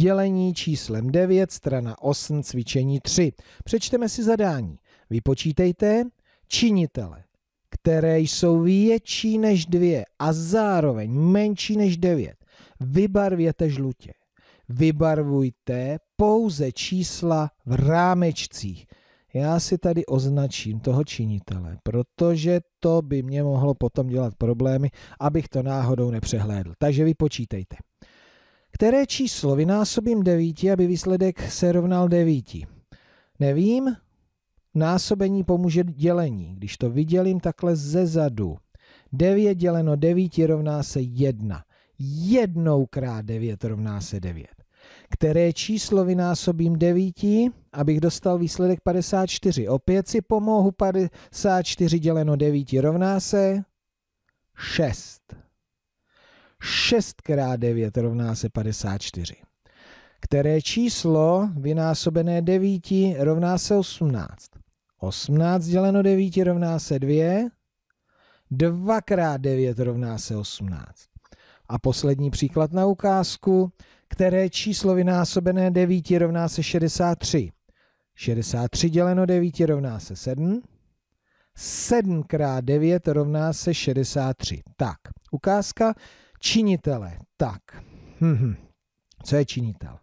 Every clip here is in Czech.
Dělení číslem 9, strana 8, cvičení 3. Přečteme si zadání. Vypočítejte činitele, které jsou větší než 2 a zároveň menší než 9. Vybarvěte žlutě. Vybarvujte pouze čísla v rámečcích. Já si tady označím toho činitele, protože to by mě mohlo potom dělat problémy, abych to náhodou nepřehlédl. Takže vypočítejte které číslo vynásobím 9, aby výsledek se rovnal 9. Nevím, násobení pomůže dělení. Když to vydělím takhle ze zadu, 9 děleno 9 rovná se 1. Jednou krát 9 rovná se 9. Které číslo vynásobím 9, abych dostal výsledek 54. Opět si pomohu, 54 děleno 9 rovná se 6. 6 x 9 rovná se 54. Které číslo vynásobené 9 rovná se 18. 18 děleno 9 rovná se 2. 2 x 9 rovná se 18. A poslední příklad na ukázku, které číslo vynásobené 9 rovná se 63. 63 děleno 9 rovná se 7. 7 x 9 rovná se 63. Tak, ukázka Činitele. Tak, hm, co je činitel?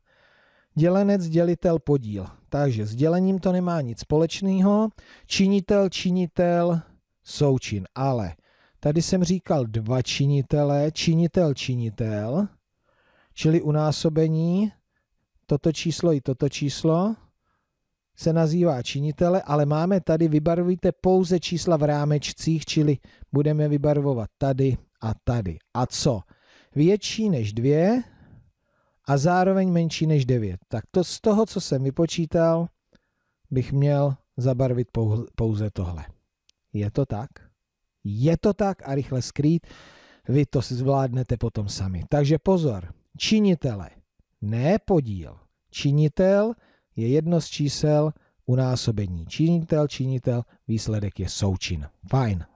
Dělenec, dělitel, podíl. Takže s dělením to nemá nic společného. Činitel, činitel, součin. Ale tady jsem říkal dva činitele, činitel, činitel, čili u násobení toto číslo i toto číslo se nazývá činitele, ale máme tady, vybarvíte pouze čísla v rámečcích, čili budeme vybarvovat tady a tady. A co? Větší než 2 a zároveň menší než 9. Tak to z toho, co jsem vypočítal, bych měl zabarvit pouze tohle. Je to tak? Je to tak a rychle skrýt. Vy to zvládnete potom sami. Takže pozor, činitele, ne podíl. Činitel je jedno z čísel U násobení. Činitel, činitel, výsledek je součin. Fajn.